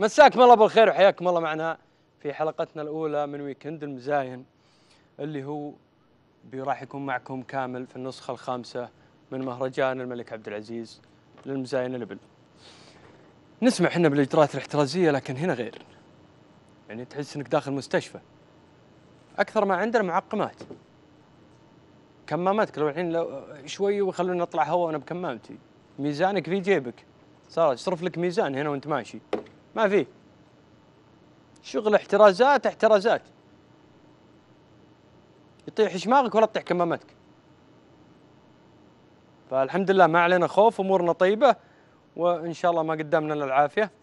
مساكم الله بالخير وحياكم الله معنا في حلقتنا الأولى من ويكند المزاين اللي هو راح يكون معكم كامل في النسخة الخامسة من مهرجان الملك عبد العزيز للمزاين الابل. نسمع احنا بالإجراءات الاحترازية لكن هنا غير. يعني تحس انك داخل مستشفى. أكثر ما عندنا معقمات. كماماتك لو الحين لو شوي وخلونا نطلع هواء وانا بكمامتي. ميزانك في جيبك. صار اصرف لك ميزان هنا وانت ماشي. ما في شغل احترازات احترازات يطيح شماغك ولا تطيح كمامتك فالحمد لله ما علينا خوف امورنا طيبه وان شاء الله ما قدامنا الا العافيه